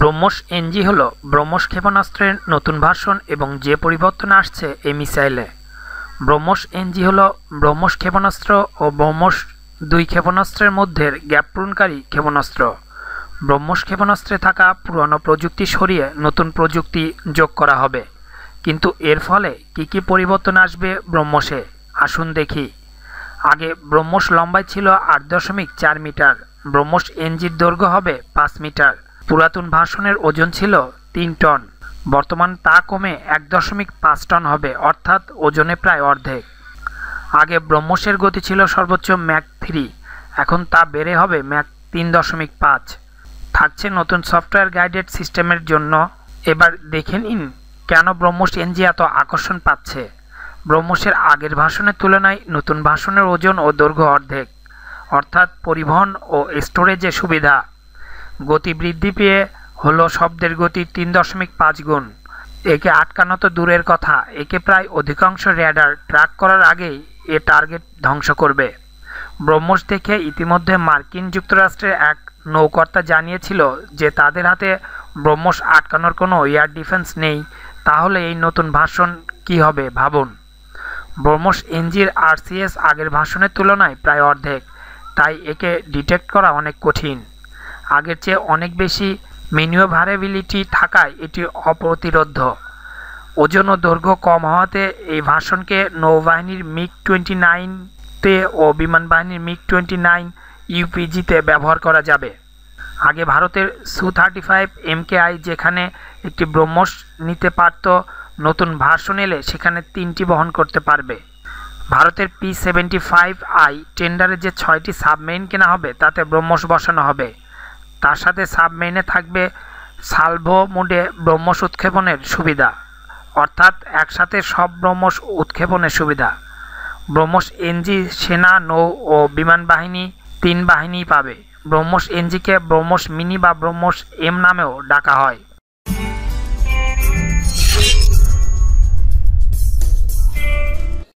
BrahMos NG হলো ব্রহ্মস ক্ষেপণাস্ত্রের নতুন ভার্সন এবং যে পরিবর্তন আসছে এই মিসাইলে ব্রহ্মস এনজি হল ব্রহ্মস ক্ষেপণাস্ত্র ও ব্রহ্মস দুই ক্ষেপণাস্ত্রের মধ্যে গ্যাপপূরণকারী ক্ষেপণাস্ত্র ব্রহ্মস ক্ষেপণাস্ত্রে থাকা পুরনো প্রযুক্তি সরিয়ে নতুন প্রযুক্তি যোগ করা হবে কিন্তু এর ফলে কি কি পরিবর্তন আসবে ব্রহ্মসে আসুন দেখি আগে ব্রহ্মস লম্বায় ছিল আট দশমিক চার মিটার ব্রহ্মস এনজির দৈর্ঘ্য হবে পাঁচ মিটার পুরাতন ভাষণের ওজন ছিল তিন টন বর্তমান তা কমে এক দশমিক পাঁচ টন হবে অর্থাৎ ওজনে প্রায় অর্ধেক আগে ব্রহ্মসের গতি ছিল সর্বোচ্চ ম্যাক থ্রি এখন তা বেড়ে হবে ম্যাক তিন দশমিক পাঁচ থাকছে নতুন সফটওয়্যার গাইডেড সিস্টেমের জন্য এবার দেখে নিন কেন ব্রহ্মস এনজি এত আকর্ষণ পাচ্ছে ব্রহ্মসের আগের ভাষণের তুলনায় নতুন ভাষণের ওজন ও দৈর্ঘ্য অর্ধেক অর্থাৎ পরিবহন ও স্টোরেজে সুবিধা গতি বৃদ্ধি পেয়ে হলো শব্দের গতি তিন দশমিক পাঁচ গুণ একে আটকানো তো দূরের কথা একে প্রায় অধিকাংশ র্যাডার ট্র্যাক করার আগেই এ টার্গেট ধ্বংস করবে ব্রহ্মস দেখে ইতিমধ্যে মার্কিন যুক্তরাষ্ট্রের এক নৌকর্তা জানিয়েছিল যে তাদের হাতে ব্রহ্মস আটকানোর কোনো এয়ার ডিফেন্স নেই তাহলে এই নতুন ভাষণ কি হবে ভাবুন ব্রহ্মস এনজির আরসিএস আগের ভাষণের তুলনায় প্রায় অর্ধেক তাই একে ডিটেক্ট করা অনেক কঠিন আগের চেয়ে অনেক বেশি মেনিওভারেবিলিটি থাকায় এটি অপ্রতিরোধ্য ওজন ও দৈর্ঘ্য কম হওয়াতে এই ভাষণকে নৌবাহিনীর মিগ টোয়েন্টি নাইনতে ও বিমানবাহিনীর মিগ টোয়েন্টি নাইন ইউপিজিতে ব্যবহার করা যাবে আগে ভারতের সু থার্টি ফাইভ এমকেআই যেখানে একটি ব্রহ্মস নিতে পারত নতুন ভার্সন এলে সেখানে তিনটি বহন করতে পারবে ভারতের পি সেভেন্টি ফাইভ আই টেন্ডারে যে ছয়টি সাবমেরিন কেনা হবে তাতে ব্রহ্মস বসানো হবে তার সাথে সাবমেরিনে থাকবে সালভো মুডে ব্রহ্মস উৎক্ষেপণের সুবিধা অর্থাৎ একসাথে সব ব্রহ্মস উৎক্ষেপণের সুবিধা ব্রহ্মস এনজি সেনা নৌ ও বিমান বাহিনী তিন বাহিনী পাবে ব্রহ্মস এনজিকে ব্রহ্মস মিনি বা ব্রহ্মস এম নামেও ডাকা হয়